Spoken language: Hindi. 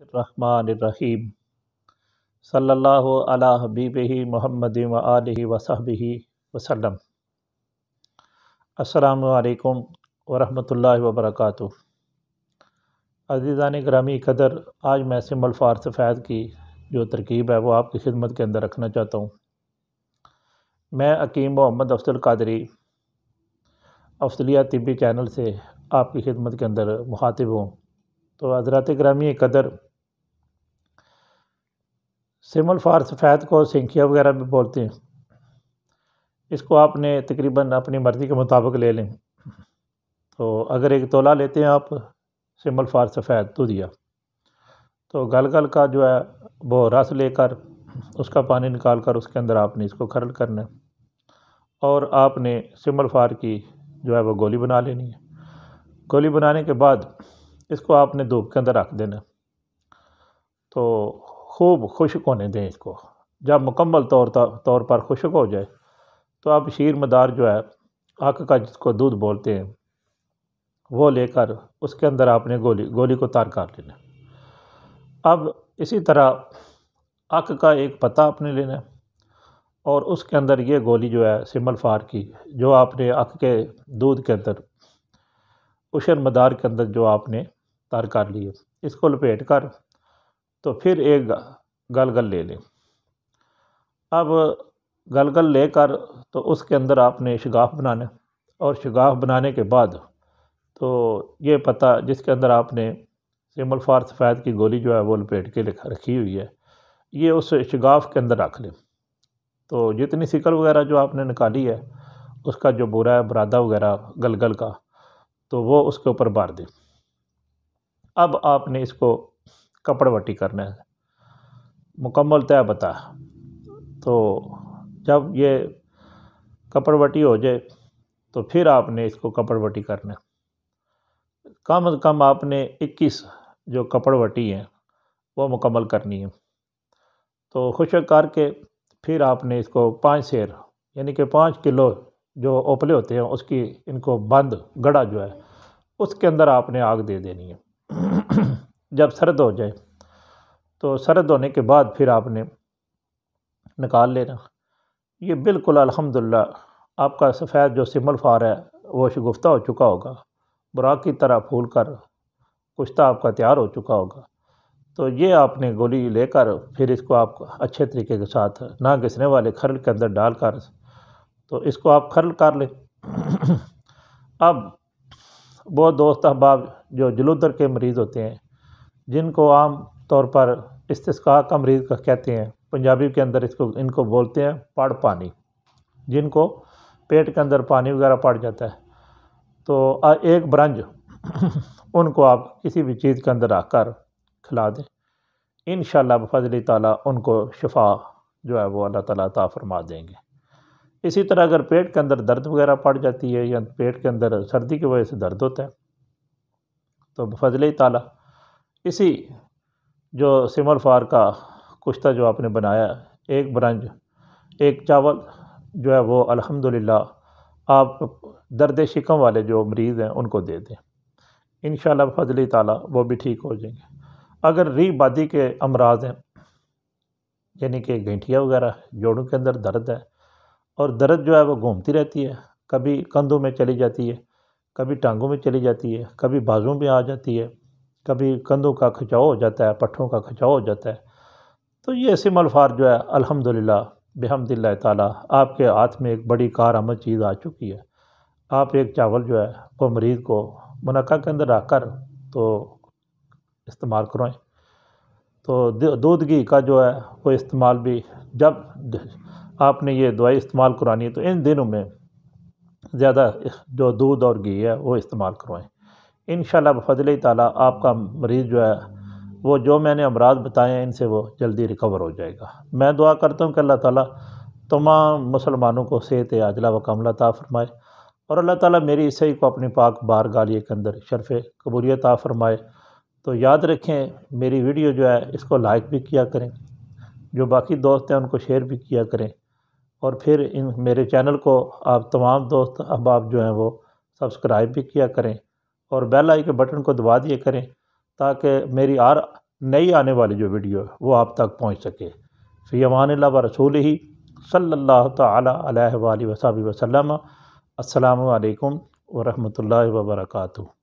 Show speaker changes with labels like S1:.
S1: रहीम सल्लल्लाहु अला हबीबी मोहम्मद आलि वसहबी वसलम असलकम वरहमतुल्लाहि वबरकातु अजीज़ान ग्रामी कदर आज मैं सिमल फ़ार की जो तरकीब है वो आपकी खिदमत के अंदर रखना चाहता हूँ मैं अकीम मोहम्मद अफसल कादरी अफसलिया तिबी चैनल से आपकी खिदमत के अंदर मुखातिब हूँ तो हजरात ग्रामी कदर सिमल फार सफ़ैद को सिंखिया वगैरह भी बोलते हैं इसको आपने तकरीबन अपनी मर्ज़ी के मुताबिक ले लें तो अगर एक तोला लेते हैं आप सिमल फार सफ़ैद तो दिया तो गल गल का जो है वो रस लेकर उसका पानी निकाल कर उसके अंदर आपने इसको खरल करना है और आपने सिमल फार की जो है वो गोली बना लेनी है गोली बनाने के बाद इसको आपने धूप के अंदर रख देना तो खूब खुश्क होने दें इसको जब मुकम्मल तौर तौर पर खुश्क हो जाए तो आप शीर मदार जो है आँख का जिसको दूध बोलते हैं वो लेकर उसके अंदर आपने गोली गोली को तार कर लेना अब इसी तरह आँख का एक पत्ता आपने लेना है और उसके अंदर ये गोली जो है सिमल फार की जो आपने आँख के दूध के अंदर उशर मदार के अंदर जो आपने तार कर लिए इसको लपेट कर तो फिर एक गलगल ले लें अब गलगल लेकर तो उसके अंदर आपने शगाफ बनाना और शगाफ बनाने के बाद तो ये पता जिसके अंदर आपने सिमल फार सफ़ैद की गोली जो है वो लपेट के रखी हुई है ये उस शगाफ के अंदर रख लें तो जितनी सिकल वगैरह जो आपने निकाली है उसका जो बुरा है बरादा वगैरह गलगल का तो वो उसके ऊपर बार दें अब आपने इसको कपड़वटी करने से मुकम्मल तय बता तो जब ये कपड़वटी हो जाए तो फिर आपने इसको कपड़वटी करना कम से कम आपने 21 जो कपड़वटी हैं वो मुकम्मल करनी है तो खुश करके फिर आपने इसको पाँच शेर यानी कि पाँच किलो जो ओपले होते हैं उसकी इनको बंद गड़ा जो है उसके अंदर आपने आग दे देनी है जब सर्द हो जाए तो सर्द होने के बाद फिर आपने निकाल लेना ये बिल्कुल अल्हम्दुलिल्लाह आपका सफ़ेद जो सिमल फार है वो शगुफ्ता हो चुका होगा बुराक की तरह फूल कर कुश्ता आपका तैयार हो चुका होगा तो ये आपने गोली लेकर फिर इसको आप अच्छे तरीके के साथ ना घिसने वाले खरल के अंदर डालकर तो इसको आप खरल कर लें अब वो दोस्त अहबाब जो जलूदर के मरीज़ होते हैं जिनको आम तौर पर इस्ता का मरीज़ कहते हैं पंजाबी के अंदर इसको इनको बोलते हैं पड़ पानी जिनको पेट के अंदर पानी वगैरह पड़ जाता है तो एक ब्रंज उनको आप किसी भी चीज़ के अंदर आकर खिला दें इन शजल ताला उनको शफा जो है वो अल्लाह ताली ता फरमा देंगे इसी तरह अगर पेट के अंदर दर्द वगैरह पड़ जाती है या पेट के अंदर सर्दी की वजह से दर्द होता है तो फजल ताला इसी जो सिमर फार का कुश्ता जो आपने बनाया एक ब्रंज एक चावल जो है वो अल्हम्दुलिल्लाह आप दर्द शिकम वाले जो मरीज़ हैं उनको दे दें इन शजली ताला वो भी ठीक हो जाएंगे अगर रीबादी के अमराज हैं यानी कि गैंठिया वगैरह जोड़ों के अंदर दर्द है और दर्द जो है वो घूमती रहती है कभी कंधों में चली जाती है कभी टांगों में चली जाती है कभी बाजू में आ जाती है कभी कंधों का खिंचाव हो जाता है पट्ठों का खिंचाव हो जाता है तो ये ऐसे मलफार जो है अल्हम्दुलिल्लाह बेहमदिल्ला ताला आपके हाथ में एक बड़ी कार आमद चीज़ आ चुकी है आप एक चावल जो है वो मरीज़ को मुनका के अंदर आकर कर तो इस्तेमाल करवाएँ तो दूध घी का जो है वो इस्तेमाल भी जब आपने ये दवाई इस्तेमाल करानी है तो इन दिनों में ज़्यादा जो दूध और घी है वो इस्तेमाल करवाएँ इन बफजल ताली आपका मरीज़ जो है वो जो मैंने अमराज बताए हैं इनसे वो जल्दी रिकवर हो जाएगा मैं दुआ करता हूँ कि अल्लाह ताली तमाम मुसलमानों को सेहत आजला व कमला ता फरमाए और अल्लाह ताली मेरी इसाई को अपनी पाक बार गालिए के अंदर शरफ़ कबूलियत आ फरमाए तो याद रखें मेरी वीडियो जो है इसको लाइक भी किया करें जो बाकी दोस्त हैं उनको शेयर भी किया करें और फिर इन मेरे चैनल को आप तमाम दोस्त अहबाब जो हैं वो सब्सक्राइब भी किया करें और बेल आई के बटन को दबा दिया करें ताकि मेरी आर नई आने वाली जो वीडियो है वो आप तक पहुँच सके फ़ी अमान व रसूल ही सल्ला तसब वसलम असलकम वरहमल वर्का